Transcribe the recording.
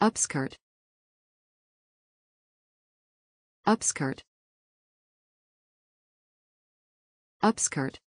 upskirt upskirt upskirt